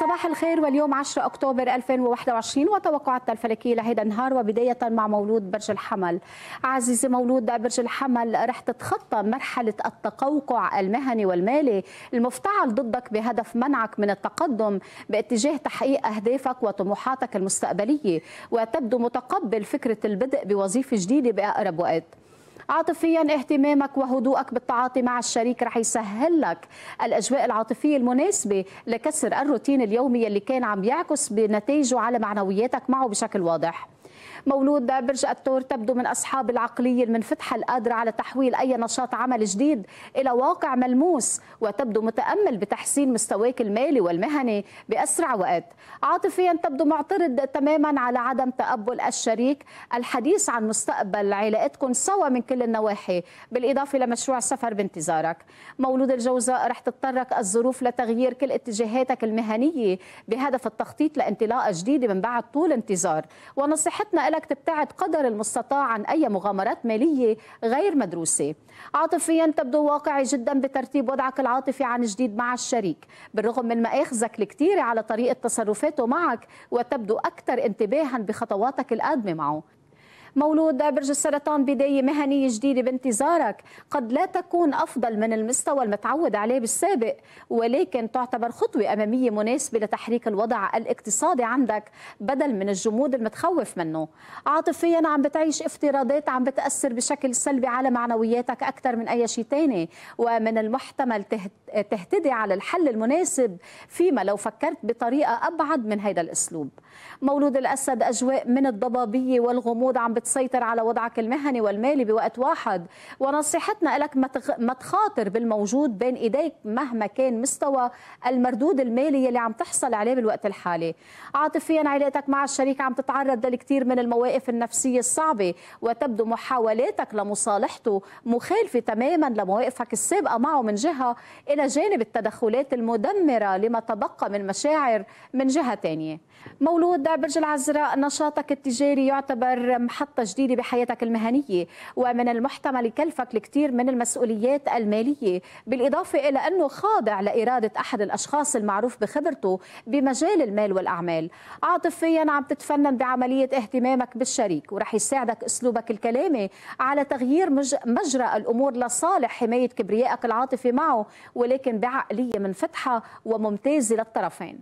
صباح الخير واليوم 10 اكتوبر 2021 وتوقعاتنا الفلكيه لهذا النهار وبدايه مع مولود برج الحمل. عزيزي مولود برج الحمل رح تتخطى مرحله التقوقع المهني والمالي المفتعل ضدك بهدف منعك من التقدم باتجاه تحقيق اهدافك وطموحاتك المستقبليه وتبدو متقبل فكره البدء بوظيفه جديده باقرب وقت. عاطفيا اهتمامك وهدوءك بالتعاطي مع الشريك رح يسهل لك الاجواء العاطفيه المناسبه لكسر الروتين اليومي اللي كان عم يعكس بنتائجه على معنوياتك معه بشكل واضح مولود برج الثور تبدو من أصحاب العقلية المنفتحة القادرة على تحويل أي نشاط عمل جديد إلى واقع ملموس وتبدو متأمل بتحسين مستواك المالي والمهني بأسرع وقت عاطفيا تبدو معترض تماما على عدم تقبل الشريك الحديث عن مستقبل علاقتكم سوا من كل النواحي بالإضافة لمشروع سفر بانتظارك مولود الجوزاء رح تتطرق الظروف لتغيير كل اتجاهاتك المهنية بهدف التخطيط لانطلاقة جديدة من بعد طول انتظار ونصيحتنا لك تبتعد قدر المستطاع عن أي مغامرات مالية غير مدروسة عاطفيا تبدو واقعي جدا بترتيب وضعك العاطفي عن جديد مع الشريك بالرغم من مآخذك الكثيرة على طريقة تصرفاته معك وتبدو أكثر انتباها بخطواتك القادمة معه مولود برج السرطان بداية مهنية جديدة بانتظارك قد لا تكون أفضل من المستوى المتعود عليه بالسابق ولكن تعتبر خطوة أمامية مناسبة لتحريك الوضع الاقتصادي عندك بدل من الجمود المتخوف منه عاطفيا عم بتعيش افتراضات عم بتأثر بشكل سلبي على معنوياتك أكثر من أي شيء تاني ومن المحتمل تهتدي على الحل المناسب فيما لو فكرت بطريقة أبعد من هذا الأسلوب مولود الأسد أجواء من الضبابية والغموض عم بت تسيطر على وضعك المهني والمالي بوقت واحد ونصيحتنا لك ما تخاطر بالموجود بين ايديك مهما كان مستوى المردود المالي اللي عم تحصل عليه بالوقت الحالي عاطفيا علاقتك مع الشريك عم تتعرض لكثير من المواقف النفسيه الصعبه وتبدو محاولاتك لمصالحته مخالفه تماما لمواقفك السابقه معه من جهه الى جانب التدخلات المدمره لما تبقى من مشاعر من جهه ثانيه مولود برج العذراء نشاطك التجاري يعتبر محط محطة جديدة بحياتك المهنية ومن المحتمل يكلفك الكثير من المسؤوليات المالية بالإضافة إلى أنه خاضع لإرادة أحد الأشخاص المعروف بخبرته بمجال المال والأعمال عاطفيا عم تتفنن بعملية اهتمامك بالشريك ورح يساعدك أسلوبك الكلامي على تغيير مجرى الأمور لصالح حماية كبريائك العاطفي معه ولكن بعقلية منفتحة وممتازة للطرفين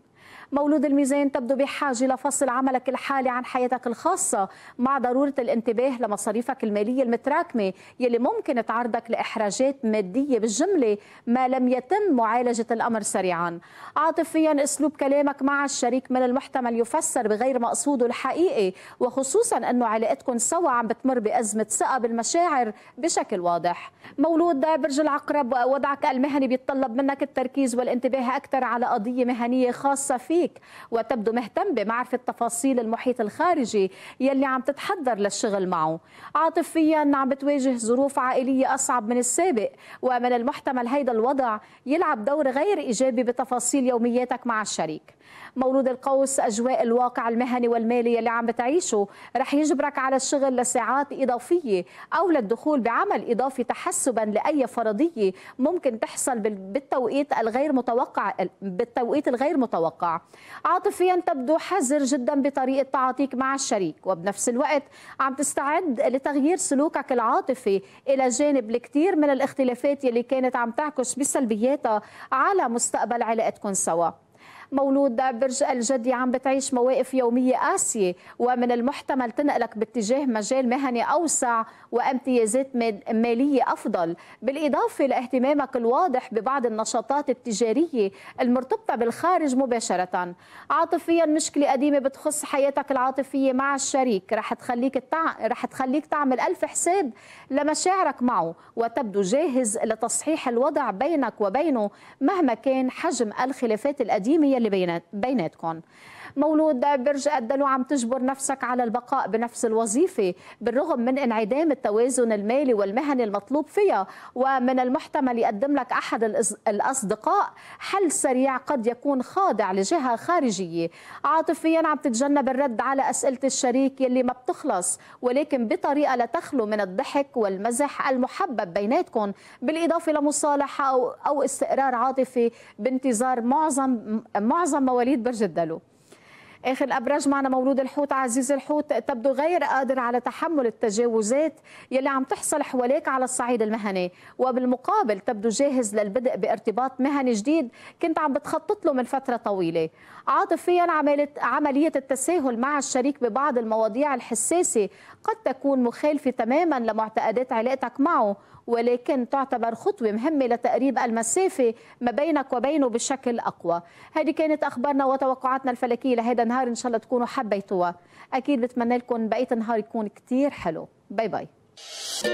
مولود الميزان تبدو بحاجة لفصل عملك الحالي عن حياتك الخاصة مع ضرورة الانتباه لمصاريفك المالية المتراكمة يلي ممكن تعرضك لإحراجات مادية بالجملة ما لم يتم معالجة الأمر سريعا عاطفيا أسلوب كلامك مع الشريك من المحتمل يفسر بغير مقصوده الحقيقي وخصوصا أنه علاقتكم سوا عم بتمر بأزمة ثقة بالمشاعر بشكل واضح مولود برج العقرب وضعك المهني بيتطلب منك التركيز والانتباه أكثر على قضية مهنية خاصة فيك فيك وتبدو مهتم بمعرفة تفاصيل المحيط الخارجي يلي عم تتحضر للشغل معه عاطفيا عم بتواجه ظروف عائلية أصعب من السابق ومن المحتمل هيدا الوضع يلعب دور غير إيجابي بتفاصيل يومياتك مع الشريك مولود القوس أجواء الواقع المهني والمالي اللي عم بتعيشه رح يجبرك على الشغل لساعات إضافية أو للدخول بعمل إضافي تحسبا لأي فرضية ممكن تحصل بالتوقيت الغير متوقع بالتوقيت الغير متوقع عاطفيا تبدو حذر جدا بطريقة تعاطيك مع الشريك وبنفس الوقت عم تستعد لتغيير سلوكك العاطفي إلى جانب الكثير من الاختلافات يلي كانت عم تعكس بسلبياتها على مستقبل علاقتكم سوا مولود برج الجدي عم بتعيش مواقف يومية قاسية ومن المحتمل تنقلك باتجاه مجال مهني أوسع وامتيازات مالية أفضل بالإضافة لاهتمامك الواضح ببعض النشاطات التجارية المرتبطة بالخارج مباشرة عاطفيا مشكلة قديمة بتخص حياتك العاطفية مع الشريك رح تخليك التع... رح تخليك تعمل ألف حساب لمشاعرك معه وتبدو جاهز لتصحيح الوضع بينك وبينه مهما كان حجم الخلافات القديمة اللي بيناتكم مولود برج الدلو عم تجبر نفسك على البقاء بنفس الوظيفة بالرغم من انعدام التوازن المالي والمهني المطلوب فيها ومن المحتمل يقدم لك أحد الأصدقاء حل سريع قد يكون خاضع لجهة خارجية عاطفيا عم تتجنب الرد على أسئلة الشريك يلي ما بتخلص ولكن بطريقة لا تخلو من الضحك والمزح المحبب بيناتكم بالإضافة لمصالحة أو استقرار عاطفي بانتظار معظم معظم مواليد برج الدلو اخر الابراج معنا مولود الحوت عزيز الحوت تبدو غير قادر على تحمل التجاوزات يلي عم تحصل حواليك على الصعيد المهني وبالمقابل تبدو جاهز للبدء بارتباط مهني جديد كنت عم بتخطط له من فتره طويله عاطفيا عمليه التساهل مع الشريك ببعض المواضيع الحساسه قد تكون مخالفه تماما لمعتقدات علاقتك معه ولكن تعتبر خطوة مهمة لتقريب المسافة ما بينك وبينه بشكل أقوى هذه كانت أخبارنا وتوقعاتنا الفلكية لهذا النهار إن شاء الله تكونوا حبيتوها أكيد بتمنى لكم بقية النهار يكون كتير حلو باي باي